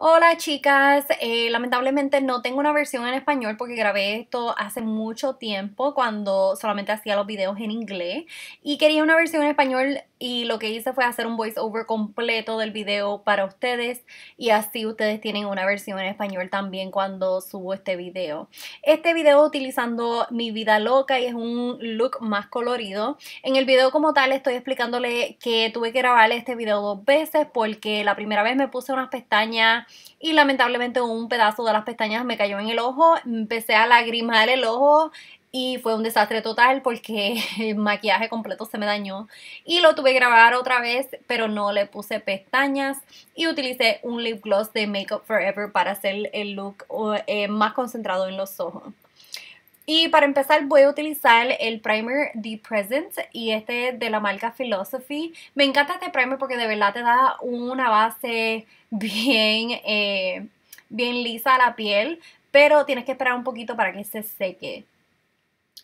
Hola chicas, eh, lamentablemente no tengo una versión en español porque grabé esto hace mucho tiempo cuando solamente hacía los videos en inglés y quería una versión en español y lo que hice fue hacer un voiceover completo del video para ustedes y así ustedes tienen una versión en español también cuando subo este video. Este video utilizando mi vida loca y es un look más colorido. En el video como tal estoy explicándole que tuve que grabar este video dos veces porque la primera vez me puse unas pestañas y lamentablemente un pedazo de las pestañas me cayó en el ojo, empecé a lagrimar el ojo y fue un desastre total porque el maquillaje completo se me dañó y lo tuve que grabar otra vez pero no le puse pestañas y utilicé un lip gloss de Makeup Forever para hacer el look eh, más concentrado en los ojos. Y para empezar voy a utilizar el primer The Present y este de la marca Philosophy. Me encanta este primer porque de verdad te da una base bien, eh, bien lisa a la piel, pero tienes que esperar un poquito para que se seque.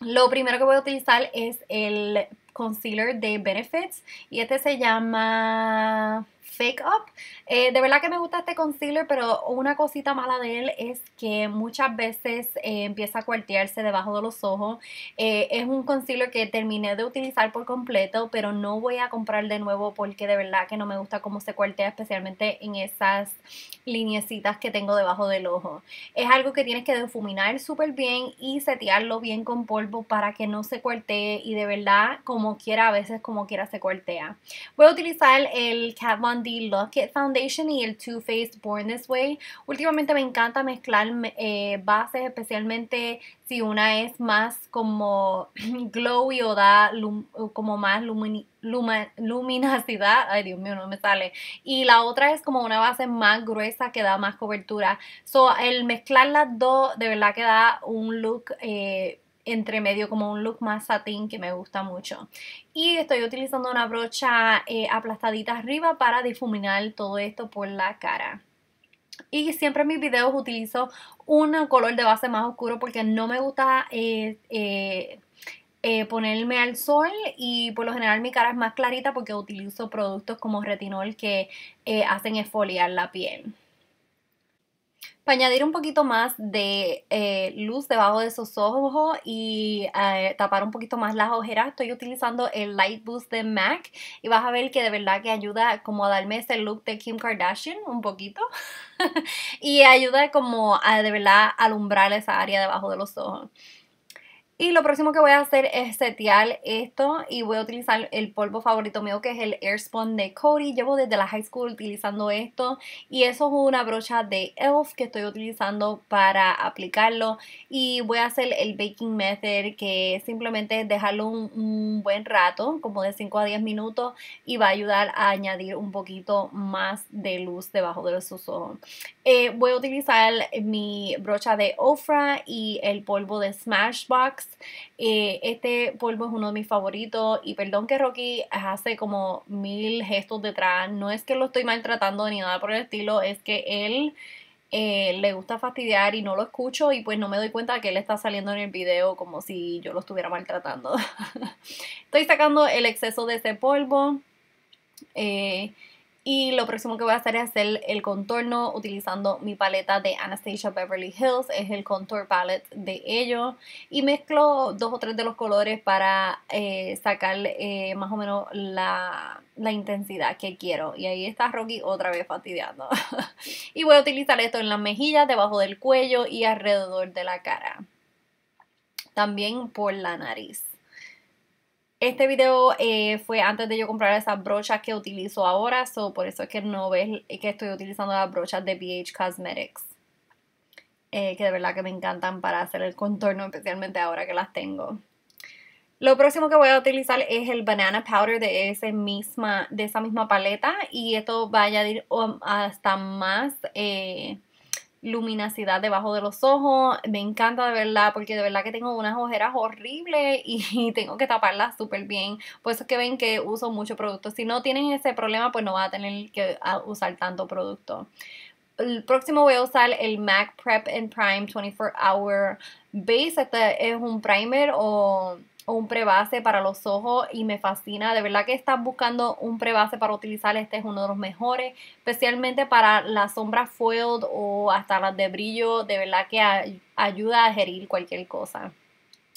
Lo primero que voy a utilizar es el concealer de Benefits y este se llama Fake Up. Eh, de verdad que me gusta este concealer, pero una cosita mala de él es que muchas veces eh, empieza a cuartearse debajo de los ojos. Eh, es un concealer que terminé de utilizar por completo, pero no voy a comprar de nuevo porque de verdad que no me gusta cómo se cuartea, especialmente en esas lineecitas que tengo debajo del ojo. Es algo que tienes que difuminar súper bien y setearlo bien con polvo para que no se cuartee y de verdad como quiera, a veces como quiera se cuartea. Voy a utilizar el Kat Von the Lock It Foundation y el Too Faced Born This Way. Últimamente me encanta mezclar eh, bases, especialmente si una es más como glowy o da como más luminosidad, ay Dios mío, no me sale, y la otra es como una base más gruesa que da más cobertura. So, el mezclar las dos de verdad que da un look... Eh, entre medio como un look más satín que me gusta mucho. Y estoy utilizando una brocha eh, aplastadita arriba para difuminar todo esto por la cara. Y siempre en mis videos utilizo un color de base más oscuro porque no me gusta eh, eh, ponerme al sol y por lo general mi cara es más clarita porque utilizo productos como retinol que hacen esfoliar la piel. Para añadir un poquito más de eh, luz debajo de esos ojos y eh, tapar un poquito más las ojeras, estoy utilizando el Light Boost de MAC y vas a ver que de verdad que ayuda como a darme ese look de Kim Kardashian un poquito y ayuda como a de verdad alumbrar esa área debajo de los ojos. Y lo próximo que voy a hacer es setear esto y voy a utilizar el polvo favorito mío que es el Airspun de Cody. Llevo desde la high school utilizando esto y eso es una brocha de ELF que estoy utilizando para aplicarlo. Y voy a hacer el baking method que simplemente es dejarlo un, buen rato, como de 5 a 10 minutos y va a ayudar a añadir un poquito más de luz debajo de los ojos. Eh, voy a utilizar mi brocha de Ofra y el polvo de Smashbox eh, este polvo es uno de mis favoritos y perdón que Rocky hace como mil gestos detrás. No es que lo estoy maltratando ni nada por el estilo, es que él eh, le gusta fastidiar y no lo escucho y pues no me doy cuenta que él está saliendo en el video como si yo lo estuviera maltratando. estoy sacando el exceso de ese polvo. Eh, y lo próximo que voy a hacer es hacer el contorno utilizando mi paleta de Anastasia Beverly Hills, es el Contour Palette de ellos. Y mezclo dos o tres de los colores para eh, sacar eh, más o menos la, la, intensidad que quiero. Y ahí está Rocky otra vez fastidiando. y voy a utilizar esto en las mejillas, debajo del cuello y alrededor de la cara. También por la nariz. Este video eh, fue antes de yo comprar esas brochas que utilizo ahora, so por eso es que no ves eh, que estoy utilizando las brochas de BH Cosmetics, eh, que de verdad que me encantan para hacer el contorno, especialmente ahora que las tengo. Lo próximo que voy a utilizar es el Banana Powder de, misma, de esa misma paleta y esto va a añadir um, hasta más luminosidad debajo de los ojos. Me encanta de verdad porque de verdad que tengo unas ojeras horribles y tengo que taparlas súper bien. Por eso es que ven que uso mucho producto. Si no tienen ese problema, pues no va a tener que usar tanto producto. El próximo voy a usar el MAC Prep and Prime 24 Hour Base. Este es un primer o un prebase para los ojos y me fascina. De verdad que están buscando un prebase para utilizar, este es uno de los mejores, especialmente para las sombras foiled o hasta las de brillo, de verdad que ayuda a gerir cualquier cosa.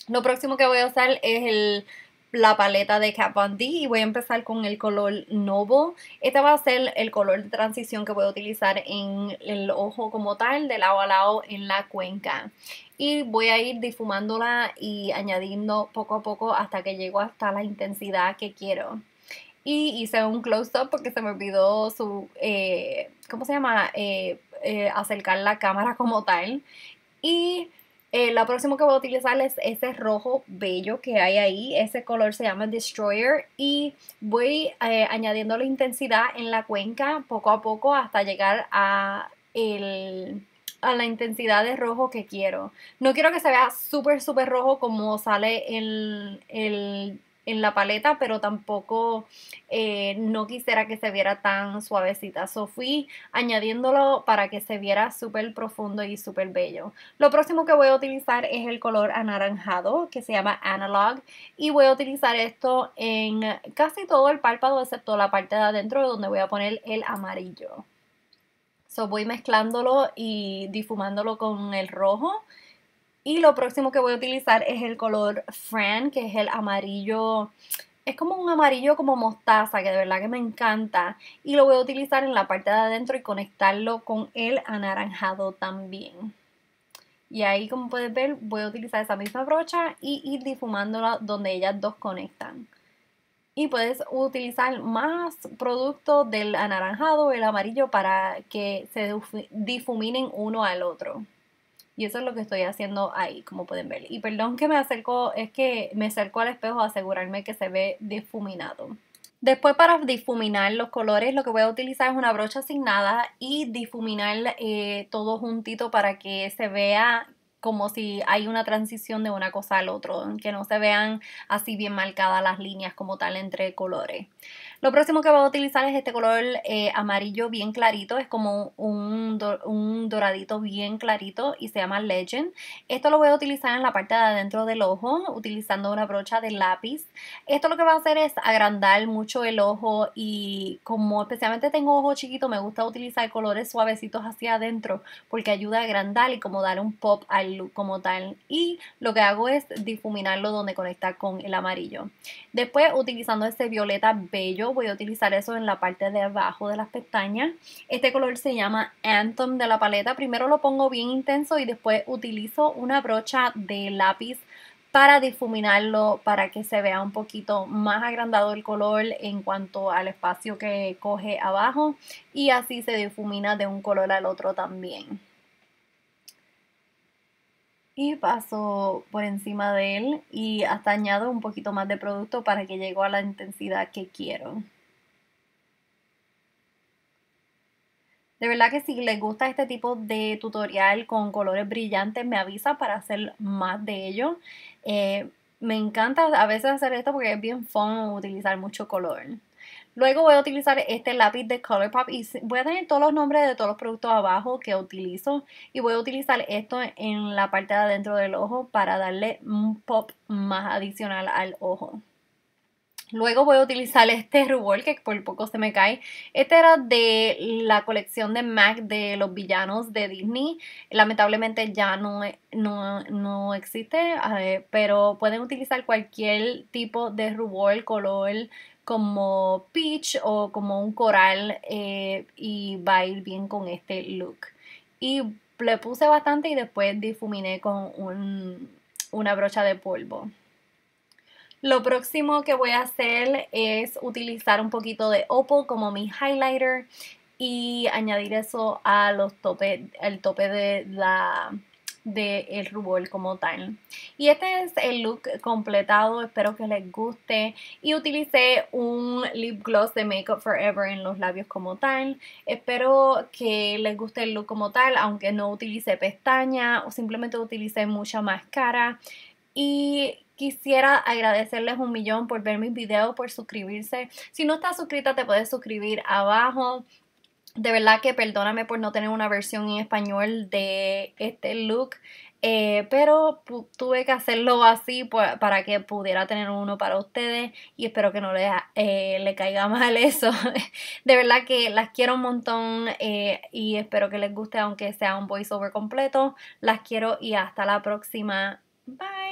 Lo próximo que voy a usar es el la paleta de Kat Von D y voy a empezar con el color novo Este va a ser el color de transición que voy a utilizar en el ojo como tal, de lado a lado en la cuenca. Y voy a ir difumándola y añadiendo poco a poco hasta que llego hasta la intensidad que quiero. Y hice un close-up porque se me olvidó su, eh, ¿cómo se llama? Eh, eh, acercar la cámara como tal. Y eh, la próxima que voy a utilizar es ese rojo bello que hay ahí. Ese color se llama Destroyer. Y voy eh, añadiendo la intensidad en la cuenca poco a poco hasta llegar a, la intensidad de rojo que quiero. No quiero que se vea súper, súper rojo como sale el, el en la paleta, pero tampoco eh, no quisiera que se viera tan suavecita. So añadiéndolo para que se viera súper profundo y súper bello. Lo próximo que voy a utilizar es el color anaranjado que se llama Analog y voy a utilizar esto en casi todo el párpado excepto la parte de adentro donde voy a poner el amarillo. So voy mezclándolo y difumándolo con el rojo y lo próximo que voy a utilizar es el color Fran, que es el amarillo es como un amarillo como mostaza que de verdad que me encanta y lo voy a utilizar en la parte de adentro y conectarlo con el anaranjado también. Y ahí como puedes ver voy a utilizar esa misma brocha y ir difumándola donde ellas dos conectan. Y puedes utilizar más producto del anaranjado o el amarillo para que se difuminen uno al otro. Y eso es lo que estoy haciendo ahí, como pueden ver. Y perdón que me acerco, es que me acerco al espejo a asegurarme que se ve difuminado. Después para difuminar los colores lo que voy a utilizar es una brocha asignada y difuminar eh, todo juntito para que se vea como si hay una transición de una cosa al otro, que no se vean así bien marcadas las líneas como tal entre colores. Lo próximo que voy a utilizar es este color eh, amarillo bien clarito, es como un, doradito bien clarito y se llama Legend. Esto lo voy a utilizar en la parte de adentro del ojo, utilizando una brocha de lápiz. Esto lo que va a hacer es agrandar mucho el ojo y como especialmente tengo ojos chiquitos me gusta utilizar colores suavecitos hacia adentro porque ayuda a agrandar y como dar un pop al look como tal y lo que hago es difuminarlo donde conecta con el amarillo. Después utilizando este violeta bello voy a utilizar eso en la parte de abajo de las pestañas. Este color se llama Anthem de la paleta. Primero lo pongo bien intenso y después utilizo una brocha de lápiz para difuminarlo, para que se vea un poquito más agrandado el color en cuanto al espacio que coge abajo y así se difumina de un color al otro también y paso por encima de él y hasta añado un poquito más de producto para que llegue a la intensidad que quiero. De verdad que si les gusta este tipo de tutorial con colores brillantes, me avisa para hacer más de ello. Eh, me encanta a veces hacer esto porque es bien fun utilizar mucho color. Luego voy a utilizar este lápiz de Colourpop y voy a tener todos los nombres de todos los productos abajo que utilizo y voy a utilizar esto en la parte de adentro del ojo para darle un pop más adicional al ojo. Luego voy a utilizar este rubor que por poco se me cae. Este era de la colección de MAC de los villanos de Disney. Lamentablemente ya no, e, no, no existe, eh, pero pueden utilizar cualquier tipo de rubor, color, como peach o como un coral eh, y va a ir bien con este look. Y le puse bastante y después difuminé con una brocha de polvo. Lo próximo que voy a hacer es utilizar un poquito de opo como mi highlighter y añadir eso a los el tope de la del rubor como tal. Y este es el look completado, espero que les guste. Y utilicé un lip gloss de Makeup Forever en los labios como tal. Espero que les guste el look como tal, aunque no utilicé pestaña o simplemente utilicé mucha máscara. Y quisiera agradecerles un millón por ver mis videos, por suscribirse. Si no estás suscrita, te puedes suscribir abajo de verdad que perdóname por no tener una versión en español de este look. Eh, pero tuve que hacerlo así para que pudiera tener uno para ustedes y espero que no eh, le, caiga mal eso. de verdad que las quiero un montón eh, y espero que les guste aunque sea un voiceover completo. Las quiero y hasta la próxima. Bye.